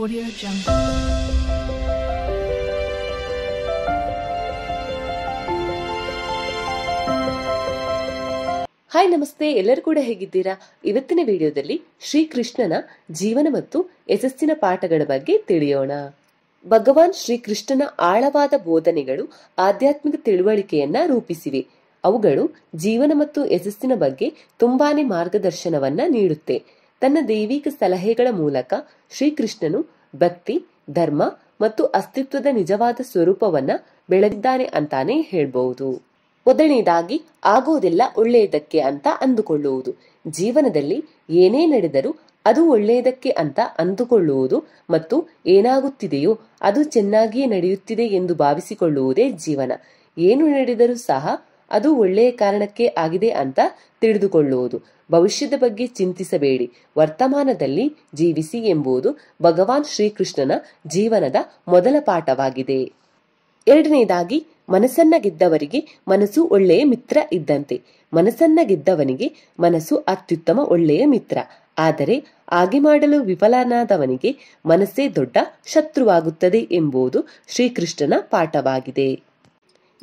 Audio Jungle. Hi ನಮಸ್ತೆ ಎಲ್ಲರೂ ಕೂಡ ಹೇಗಿದ್ದೀರಾ ಇವತ್ತಿನ ವಿಡಿಯೋದಲ್ಲಿ ಶ್ರೀಕೃಷ್ಣನ ಜೀವನ ಮತ್ತು ಯಶಸ್ಸಿನ ಪಾಠಗಳ ಬಗ್ಗೆ ತಿಳಿಯೋಣ ಭಗವಾನ್ ಶ್ರೀಕೃಷ್ಣನ ಆಳವಾದ ಬೋಧನೆಗಳು ಆಧ್ಯಾತ್ಮಿಕ ತಿಳುವಳಿಕೆಯನ್ನ ರೂಪಿಸಿವೆ ಅವುಗಳು ಜೀವನ ಮತ್ತು ಯಶಸ್ಸಿನ ಬಗ್ಗೆ ತುಂಬಾನೇ ಮಾರ್ಗದರ್ಶನವನ್ನ ನೀಡುತ್ತೆ ತನ್ನ ದೈವಿಕ ಸಲಹೆಗಳ ಮೂಲಕ ಶ್ರೀಕೃಷ್ಣನು ಭಕ್ತಿ ಧರ್ಮ ಮತ್ತು ಅಸ್ತಿತ್ವದ ನಿಜವಾದ ಸ್ವರೂಪವನ್ನ ಬೆಳೆದಿದ್ದಾನೆ ಅಂತಾನೆ ಹೇಳಬಹುದು ಮೊದಲನೇದಾಗಿ ಆಗೋದೆಲ್ಲ ಒಳ್ಳೆಯದಕ್ಕೆ ಅಂತ ಅಂದುಕೊಳ್ಳುವುದು ಜೀವನದಲ್ಲಿ ಏನೇ ನಡೆದರೂ ಅದು ಒಳ್ಳೆಯದಕ್ಕೆ ಅಂತ ಅಂದುಕೊಳ್ಳುವುದು ಮತ್ತು ಏನಾಗುತ್ತಿದೆಯೋ ಅದು ಚೆನ್ನಾಗಿಯೇ ನಡೆಯುತ್ತಿದೆ ಎಂದು ಭಾವಿಸಿಕೊಳ್ಳುವುದೇ ಜೀವನ ಏನು ನಡೆದರೂ ಸಹ ಅದು ಒಳ್ಳೆಯ ಕಾರಣಕ್ಕೆ ಆಗಿದೆ ಅಂತ ತಿಳಿದುಕೊಳ್ಳುವುದು ಭವಿಷ್ಯದ ಬಗ್ಗೆ ಚಿಂತಿಸಬೇಡಿ ವರ್ತಮಾನದಲ್ಲಿ ಜೀವಿಸಿ ಎಂಬುದು ಭಗವಾನ್ ಶ್ರೀಕೃಷ್ಣನ ಜೀವನದ ಮೊದಲ ಪಾಠವಾಗಿದೆ ಎರಡನೇದಾಗಿ ಮನಸ್ಸನ್ನ ಗೆದ್ದವರಿಗೆ ಮನಸ್ಸು ಒಳ್ಳೆಯ ಮಿತ್ರ ಇದ್ದಂತೆ ಮನಸ್ಸನ್ನ ಗೆದ್ದವನಿಗೆ ಮನಸ್ಸು ಅತ್ಯುತ್ತಮ ಒಳ್ಳೆಯ ಮಿತ್ರ ಆದರೆ ಆಗಿ ಮಾಡಲು ವಿಫಲನಾದವನಿಗೆ ಮನಸ್ಸೇ ದೊಡ್ಡ ಶತ್ರುವಾಗುತ್ತದೆ ಎಂಬುದು ಶ್ರೀಕೃಷ್ಣನ ಪಾಠವಾಗಿದೆ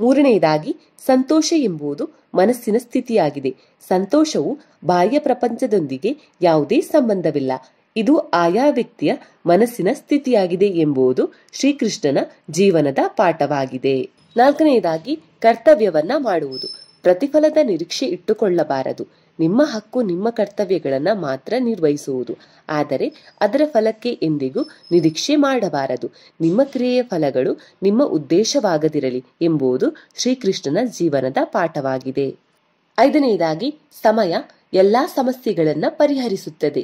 ಮೂರನೆಯದಾಗಿ ಸಂತೋಷ ಎಂಬುದು ಮನಸ್ಸಿನ ಸ್ಥಿತಿಯಾಗಿದೆ ಸಂತೋಷವು ಬಾಹ್ಯ ಪ್ರಪಂಚದೊಂದಿಗೆ ಯಾವುದೇ ಸಂಬಂಧವಿಲ್ಲ ಇದು ಆಯಾ ವ್ಯಕ್ತಿಯ ಮನಸ್ಸಿನ ಸ್ಥಿತಿಯಾಗಿದೆ ಎಂಬುದು ಶ್ರೀಕೃಷ್ಣನ ಜೀವನದ ಪಾಠವಾಗಿದೆ ನಾಲ್ಕನೆಯದಾಗಿ ಕರ್ತವ್ಯವನ್ನ ಮಾಡುವುದು ಪ್ರತಿಫಲದ ನಿರೀಕ್ಷೆ ಇಟ್ಟುಕೊಳ್ಳಬಾರದು ನಿಮ್ಮ ಹಕ್ಕು ನಿಮ್ಮ ಕರ್ತವ್ಯಗಳನ್ನು ಮಾತ್ರ ನಿರ್ವಹಿಸುವುದು ಆದರೆ ಅದರ ಫಲಕ್ಕೆ ಎಂದಿಗೂ ನಿರೀಕ್ಷೆ ಮಾಡಬಾರದು ನಿಮ್ಮ ಕ್ರಿಯೆಯ ಫಲಗಳು ನಿಮ್ಮ ಉದ್ದೇಶವಾಗದಿರಲಿ ಎಂಬುದು ಶ್ರೀಕೃಷ್ಣನ ಜೀವನದ ಪಾಠವಾಗಿದೆ ಐದನೆಯದಾಗಿ ಸಮಯ ಎಲ್ಲಾ ಸಮಸ್ಯೆಗಳನ್ನ ಪರಿಹರಿಸುತ್ತದೆ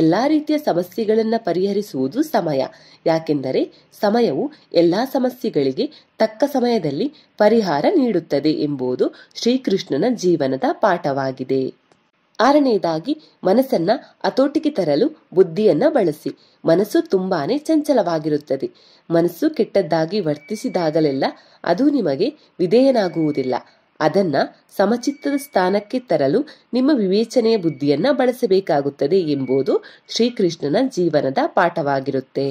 ಎಲ್ಲಾ ರೀತಿಯ ಸಮಸ್ಯೆಗಳನ್ನ ಪರಿಹರಿಸುವುದು ಸಮಯ ಯಾಕೆಂದರೆ ಸಮಯವು ಎಲ್ಲಾ ಸಮಸ್ಯೆಗಳಿಗೆ ತಕ್ಕ ಸಮಯದಲ್ಲಿ ಪರಿಹಾರ ನೀಡುತ್ತದೆ ಎಂಬುದು ಶ್ರೀಕೃಷ್ಣನ ಜೀವನದ ಪಾಠವಾಗಿದೆ ಆರನೆಯದಾಗಿ ಮನಸ್ಸನ್ನ ಹತೋಟಿಗೆ ತರಲು ಬುದ್ಧಿಯನ್ನ ಬಳಸಿ ಮನಸ್ಸು ತುಂಬಾನೇ ಚಂಚಲವಾಗಿರುತ್ತದೆ ಮನಸ್ಸು ಕೆಟ್ಟದ್ದಾಗಿ ವರ್ತಿಸಿದಾಗಲೆಲ್ಲ ಅದು ನಿಮಗೆ ವಿಧೇಯನಾಗುವುದಿಲ್ಲ ಅದನ್ನ ಸಮಚಿತ್ತದ ಸ್ಥಾನಕ್ಕೆ ತರಲು ನಿಮ್ಮ ವಿವೇಚನೆಯ ಬುದ್ಧಿಯನ್ನ ಬಳಸಬೇಕಾಗುತ್ತದೆ ಎಂಬುದು ಶ್ರೀಕೃಷ್ಣನ ಜೀವನದ ಪಾಠವಾಗಿರುತ್ತೆ